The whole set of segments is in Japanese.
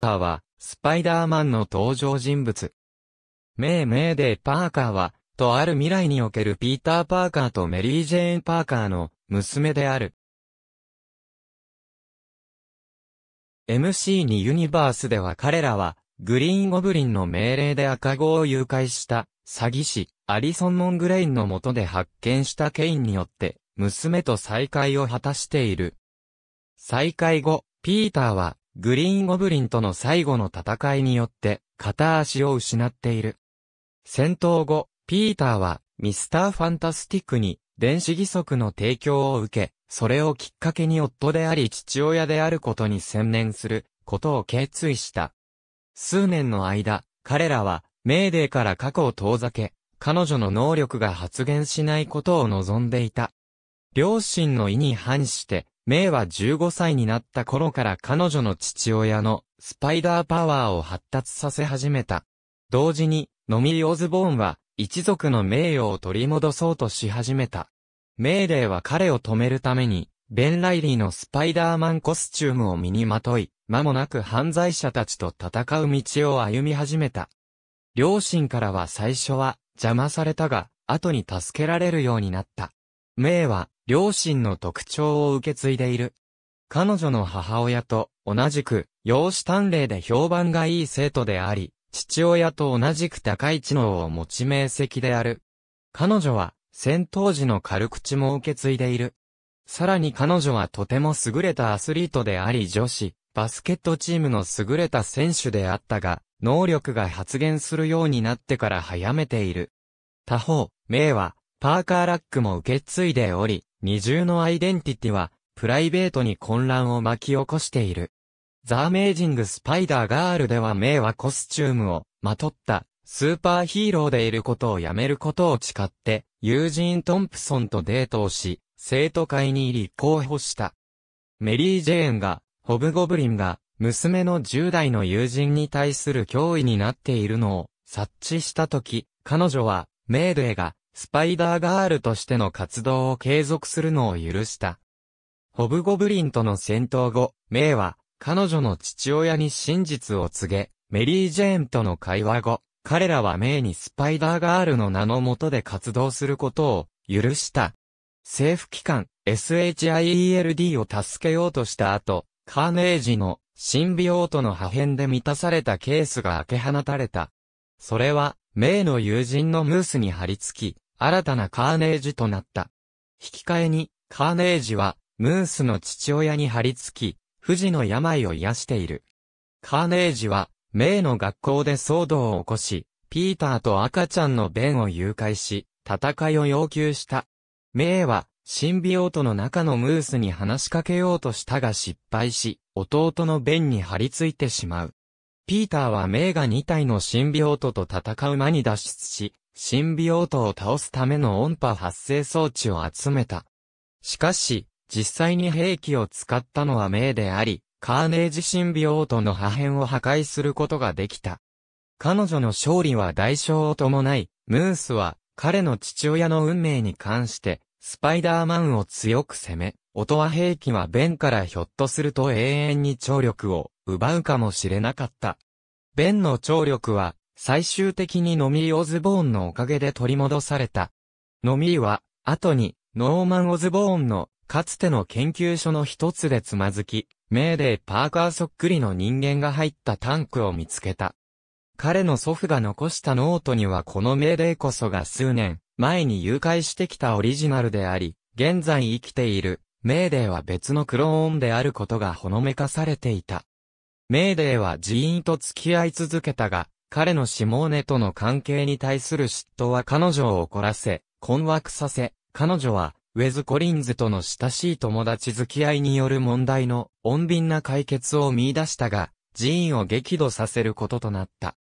パーは、スパイダーマンの登場人物。メイメイデー・パーカーは、とある未来におけるピーター・パーカーとメリー・ジェーン・パーカーの娘である。MC にユニバースでは彼らは、グリーン・ゴブリンの命令で赤子を誘拐した、詐欺師、アリソン・モングレインの下で発見したケインによって、娘と再会を果たしている。再会後、ピーターは、グリーンゴブリンとの最後の戦いによって片足を失っている。戦闘後、ピーターはミスター・ファンタスティックに電子義足の提供を受け、それをきっかけに夫であり父親であることに専念することを決意した。数年の間、彼らはメーデーから過去を遠ざけ、彼女の能力が発現しないことを望んでいた。両親の意に反して、メイは15歳になった頃から彼女の父親のスパイダーパワーを発達させ始めた。同時に、ノミリ・オズボーンは一族の名誉を取り戻そうとし始めた。メイデーは彼を止めるために、ベン・ライリーのスパイダーマンコスチュームを身にまとい、間もなく犯罪者たちと戦う道を歩み始めた。両親からは最初は邪魔されたが、後に助けられるようになった。メイは両親の特徴を受け継いでいる。彼女の母親と同じく、容姿端麗で評判がいい生徒であり、父親と同じく高い知能を持ち名跡である。彼女は、戦闘時の軽口も受け継いでいる。さらに彼女はとても優れたアスリートであり女子、バスケットチームの優れた選手であったが、能力が発現するようになってから早めている。他方、名は、パーカーラックも受け継いでおり、二重のアイデンティティは、プライベートに混乱を巻き起こしている。ザ・アメージング・スパイダー・ガールでは名はコスチュームをまとったスーパーヒーローでいることをやめることを誓って、友人トンプソンとデートをし、生徒会に立候補した。メリー・ジェーンが、ホブ・ゴブリンが、娘の10代の友人に対する脅威になっているのを察知したとき、彼女は、メーデーが、スパイダーガールとしての活動を継続するのを許した。ホブゴブリンとの戦闘後、メイは、彼女の父親に真実を告げ、メリー・ジェーンとの会話後、彼らはメイにスパイダーガールの名の下で活動することを許した。政府機関 SHIELD を助けようとした後、カーネージのシンビオートの破片で満たされたケースが開け放たれた。それは、メイの友人のムースに張り付き、新たなカーネージとなった。引き換えに、カーネージは、ムースの父親に張り付き、富士の病を癒している。カーネージは、メイの学校で騒動を起こし、ピーターと赤ちゃんのベンを誘拐し、戦いを要求した。メイは、シンビオートの中のムースに話しかけようとしたが失敗し、弟のベンに張り付いてしまう。ピーターはメイが2体のシンビオートと戦う間に脱出し、神秘王都を倒すための音波発生装置を集めた。しかし、実際に兵器を使ったのはメであり、カーネージ神秘王都の破片を破壊することができた。彼女の勝利は代償を伴い、ムースは彼の父親の運命に関して、スパイダーマンを強く攻め、音は兵器はベンからひょっとすると永遠に聴力を奪うかもしれなかった。ベンの聴力は最終的にノミー・オズボーンのおかげで取り戻された。ノミーは、後に、ノーマン・オズボーンの、かつての研究所の一つでつまずき、メーデー・パーカーそっくりの人間が入ったタンクを見つけた。彼の祖父が残したノートにはこのメーデーこそが数年、前に誘拐してきたオリジナルであり、現在生きている、メーデーは別のクローンであることがほのめかされていた。メーデーはーンと付き合い続けたが、彼のシモーネとの関係に対する嫉妬は彼女を怒らせ、困惑させ、彼女は、ウェズ・コリンズとの親しい友達付き合いによる問題の、穏便な解決を見出したが、ジーンを激怒させることとなった。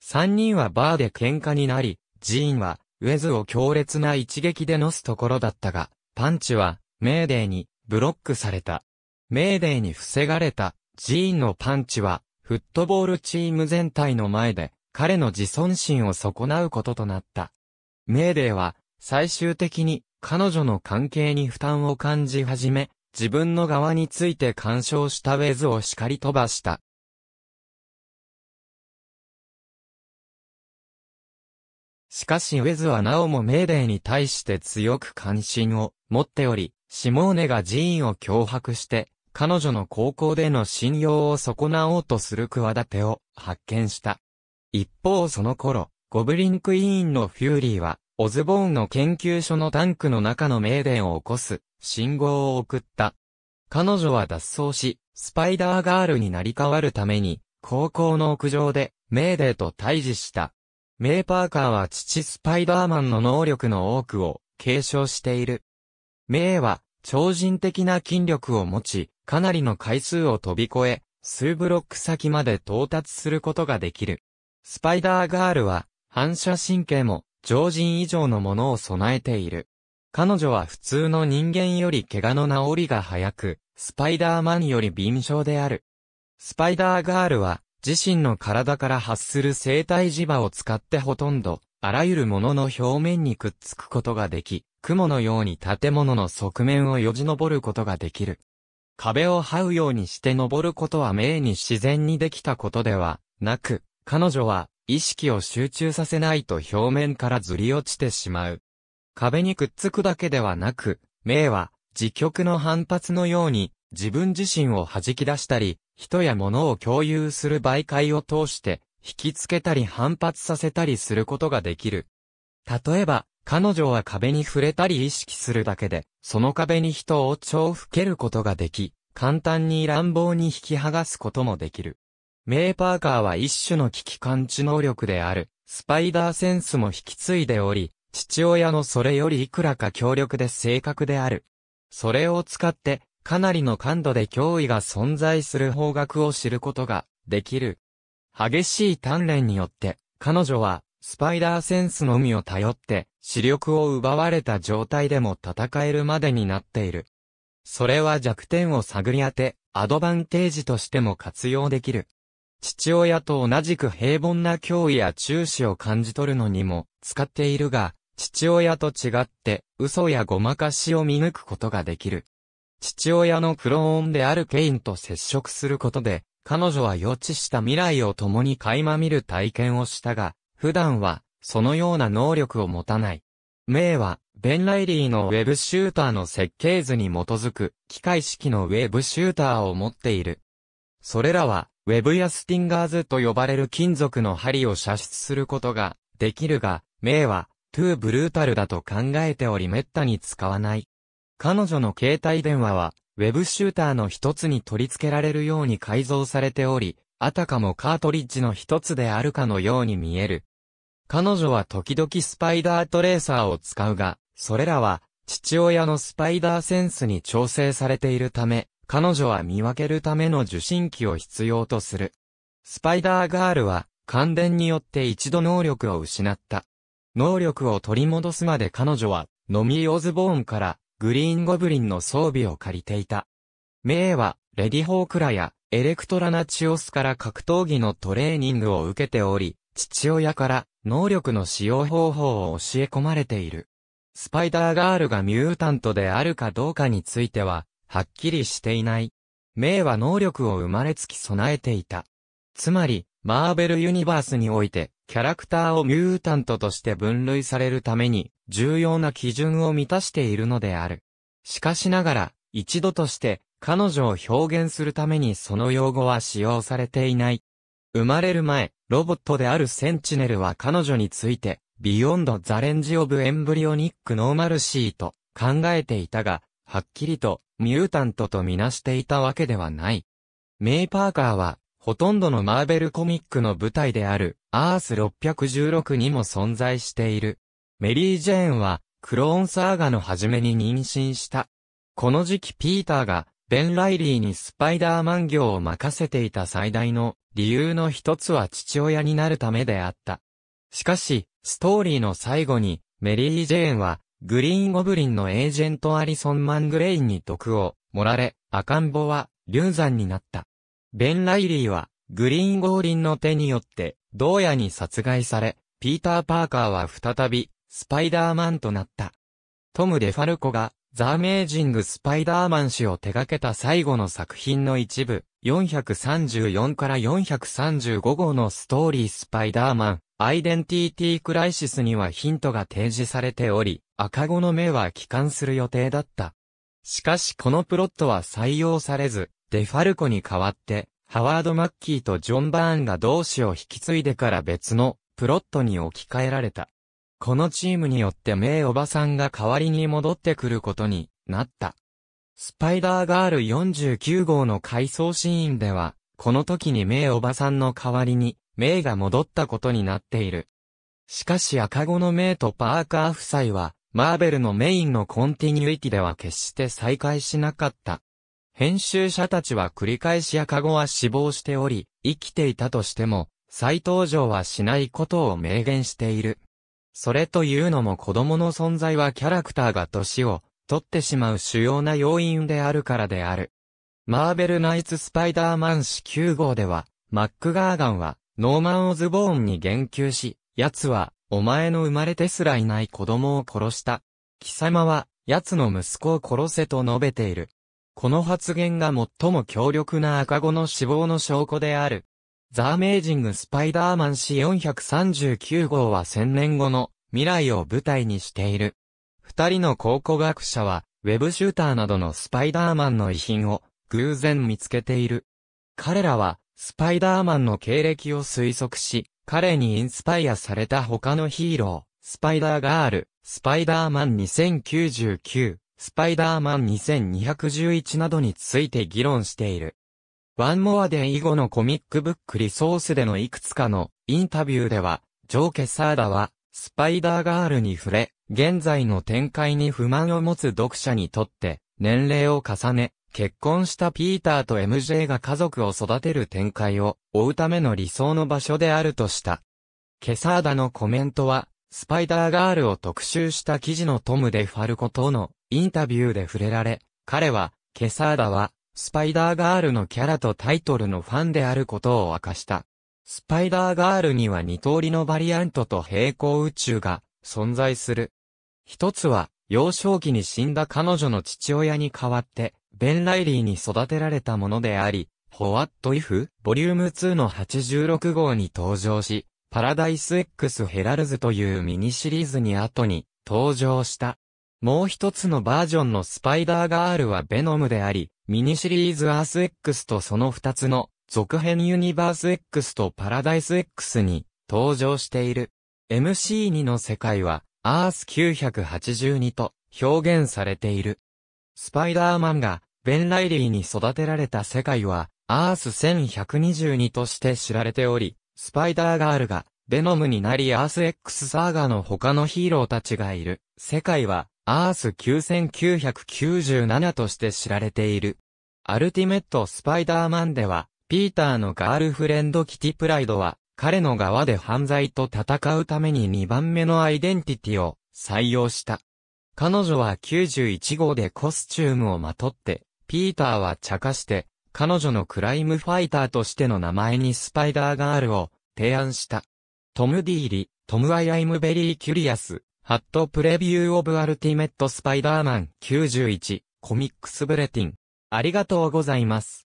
三人はバーで喧嘩になり、ジーンは、ウェズを強烈な一撃でのすところだったが、パンチは、メーデーに、ブロックされた。メーデーに防がれた、ジーンのパンチは、フットボールチーム全体の前で、彼の自尊心を損なうこととなった。メーデーは、最終的に、彼女の関係に負担を感じ始め、自分の側について干渉したウェズを叱り飛ばした。しかしウェズはなおもメーデーに対して強く関心を持っており、シモーネが寺院を脅迫して、彼女の高校での信用を損なおうとする企てを発見した。一方その頃、ゴブリンク委員のフューリーは、オズボーンの研究所のタンクの中のメーデンを起こす、信号を送った。彼女は脱走し、スパイダーガールになり変わるために、高校の屋上で、メーデーと対峙した。メーパーカーは父スパイダーマンの能力の多くを継承している。メーは超人的な筋力を持ち、かなりの回数を飛び越え、数ブロック先まで到達することができる。スパイダーガールは、反射神経も、常人以上のものを備えている。彼女は普通の人間より怪我の治りが早く、スパイダーマンより敏症である。スパイダーガールは、自身の体から発する生体磁場を使ってほとんど、あらゆるものの表面にくっつくことができ、雲のように建物の側面をよじ登ることができる。壁を這うようにして登ることは明に自然にできたことではなく、彼女は意識を集中させないと表面からずり落ちてしまう。壁にくっつくだけではなく、明は自局の反発のように自分自身を弾き出したり、人や物を共有する媒介を通して、引きつけたり反発させたりすることができる。例えば、彼女は壁に触れたり意識するだけで、その壁に人を超吹けることができ、簡単に乱暴に引き剥がすこともできる。メーパーカーは一種の危機感知能力である、スパイダーセンスも引き継いでおり、父親のそれよりいくらか強力で正確である。それを使って、かなりの感度で脅威が存在する方角を知ることができる。激しい鍛錬によって、彼女は、スパイダーセンスのみを頼って、視力を奪われた状態でも戦えるまでになっている。それは弱点を探り当て、アドバンテージとしても活用できる。父親と同じく平凡な脅威や注視を感じ取るのにも使っているが、父親と違って嘘やごまかしを見抜くことができる。父親のクローンであるケインと接触することで、彼女は予知した未来を共に垣間見る体験をしたが、普段はそのような能力を持たない。名は、ベン・ライリーのウェブシューターの設計図に基づく、機械式のウェブシューターを持っている。それらは、ウェブやスティンガーズと呼ばれる金属の針を射出することができるが、名は、トゥーブルータルだと考えており滅多に使わない。彼女の携帯電話は、ウェブシューターの一つに取り付けられるように改造されており、あたかもカートリッジの一つであるかのように見える。彼女は時々スパイダートレーサーを使うが、それらは、父親のスパイダーセンスに調整されているため、彼女は見分けるための受信機を必要とする。スパイダーガールは、感電によって一度能力を失った。能力を取り戻すまで彼女は、ノミー・オズボーンから、グリーン・ゴブリンの装備を借りていた。メイは、レディ・ホークラや、エレクトラナチオスから格闘技のトレーニングを受けており、父親から能力の使用方法を教え込まれている。スパイダーガールがミュータントであるかどうかについては、はっきりしていない。メイは能力を生まれつき備えていた。つまり、マーベルユニバースにおいて、キャラクターをミュータントとして分類されるために、重要な基準を満たしているのである。しかしながら、一度として、彼女を表現するためにその用語は使用されていない。生まれる前、ロボットであるセンチネルは彼女について、ビヨンド・ザ・レンジ・オブ・エンブリオニック・ノーマル・シーと考えていたが、はっきりとミュータントとみなしていたわけではない。メイ・パーカーは、ほとんどのマーベルコミックの舞台である、アース616にも存在している。メリー・ジェーンは、クローンサーガの初めに妊娠した。この時期ピーターが、ベン・ライリーにスパイダーマン業を任せていた最大の理由の一つは父親になるためであった。しかし、ストーリーの最後に、メリー・ジェーンは、グリーン・ゴブリンのエージェント・アリソン・マングレインに毒を盛られ、赤ん坊は、流産になった。ベン・ライリーは、グリーン・ゴーリンの手によって、同夜に殺害され、ピーター・パーカーは再び、スパイダーマンとなった。トム・デファルコが、ザ・アメージング・スパイダーマン氏を手掛けた最後の作品の一部、434から435号のストーリースパイダーマン、アイデンティティクライシスにはヒントが提示されており、赤子の目は帰還する予定だった。しかしこのプロットは採用されず、デファルコに代わって、ハワード・マッキーとジョン・バーンが同志を引き継いでから別のプロットに置き換えられた。このチームによって名おばさんが代わりに戻ってくることになった。スパイダーガール49号の回想シーンでは、この時に名おばさんの代わりに、名が戻ったことになっている。しかし赤子の名とパーカー夫妻は、マーベルのメインのコンティニューティでは決して再開しなかった。編集者たちは繰り返し赤子は死亡しており、生きていたとしても、再登場はしないことを明言している。それというのも子供の存在はキャラクターが年を取ってしまう主要な要因であるからである。マーベルナイツ・スパイダーマン誌9号では、マック・ガーガンは、ノーマン・オズボーンに言及し、奴は、お前の生まれてすらいない子供を殺した。貴様は、奴の息子を殺せと述べている。この発言が最も強力な赤子の死亡の証拠である。ザ・アメージング・スパイダーマン c 439号は1000年後の未来を舞台にしている。二人の考古学者は、ウェブシューターなどのスパイダーマンの遺品を偶然見つけている。彼らは、スパイダーマンの経歴を推測し、彼にインスパイアされた他のヒーロー、スパイダーガール、スパイダーマン2099、スパイダーマン2211などについて議論している。ワンモアデン以後のコミックブックリソースでのいくつかのインタビューでは、ジョー・ケサーダは、スパイダーガールに触れ、現在の展開に不満を持つ読者にとって、年齢を重ね、結婚したピーターと MJ が家族を育てる展開を追うための理想の場所であるとした。ケサーダのコメントは、スパイダーガールを特集した記事のトム・デ・ファルコとのインタビューで触れられ、彼は、ケサーダは、スパイダーガールのキャラとタイトルのファンであることを明かした。スパイダーガールには二通りのバリアントと平行宇宙が存在する。一つは、幼少期に死んだ彼女の父親に代わって、ベン・ライリーに育てられたものであり、ホワット・イフボリューム2の86号に登場し、パラダイス X ヘラルズというミニシリーズに後に登場した。もう一つのバージョンのスパイダーガールはベノムであり、ミニシリーズアース X とその2つの続編ユニバース X とパラダイス X に登場している。MC2 の世界はアース982と表現されている。スパイダーマンがベン・ライリーに育てられた世界はアース1122として知られており、スパイダーガールがベノムになりアース X サーガの他のヒーローたちがいる世界はアース9997として知られている。アルティメット・スパイダーマンでは、ピーターのガールフレンドキティプライドは、彼の側で犯罪と戦うために2番目のアイデンティティを採用した。彼女は91号でコスチュームをまとって、ピーターは茶化して、彼女のクライムファイターとしての名前にスパイダーガールを提案した。トム・ディーリ、トム・アイ・アイム・ベリー・キュリアス、ハット・プレビュー・オブ・アルティメット・スパイダーマン91、コミックス・ブレティン。ありがとうございます。